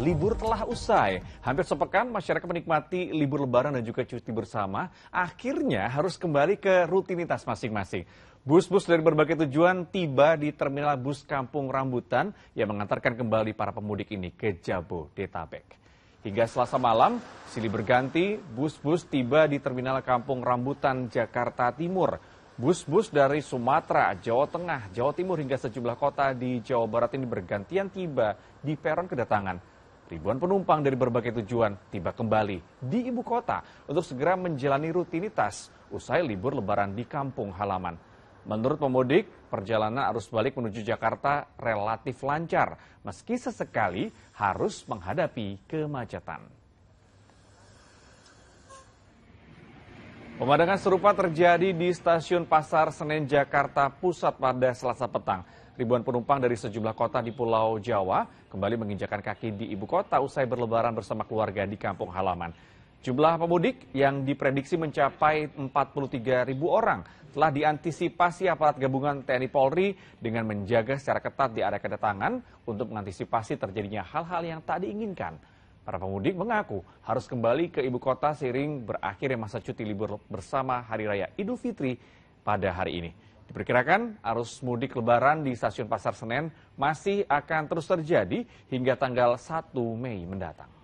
Libur telah usai. Hampir sepekan masyarakat menikmati libur lebaran dan juga cuti bersama. Akhirnya harus kembali ke rutinitas masing-masing. Bus-bus dari berbagai tujuan tiba di terminal bus Kampung Rambutan yang mengantarkan kembali para pemudik ini ke Jabodetabek. Hingga selasa malam, silih berganti, bus-bus tiba di terminal Kampung Rambutan, Jakarta Timur. Bus-bus dari Sumatera, Jawa Tengah, Jawa Timur hingga sejumlah kota di Jawa Barat ini bergantian tiba di peron kedatangan. Ribuan penumpang dari berbagai tujuan tiba kembali di ibu kota untuk segera menjalani rutinitas usai libur lebaran di kampung halaman. Menurut pemudik, perjalanan arus balik menuju Jakarta relatif lancar meski sesekali harus menghadapi kemacetan. Pemandangan serupa terjadi di stasiun Pasar Senen Jakarta Pusat pada Selasa petang. Ribuan penumpang dari sejumlah kota di Pulau Jawa kembali menginjakan kaki di ibu kota usai berlebaran bersama keluarga di kampung halaman. Jumlah pemudik yang diprediksi mencapai 43 ribu orang telah diantisipasi aparat gabungan TNI Polri dengan menjaga secara ketat di area kedatangan untuk mengantisipasi terjadinya hal-hal yang tak diinginkan. Para pemudik mengaku harus kembali ke ibu kota seiring berakhirnya masa cuti libur bersama Hari Raya Idul Fitri pada hari ini. Diperkirakan arus mudik lebaran di stasiun Pasar Senen masih akan terus terjadi hingga tanggal 1 Mei mendatang.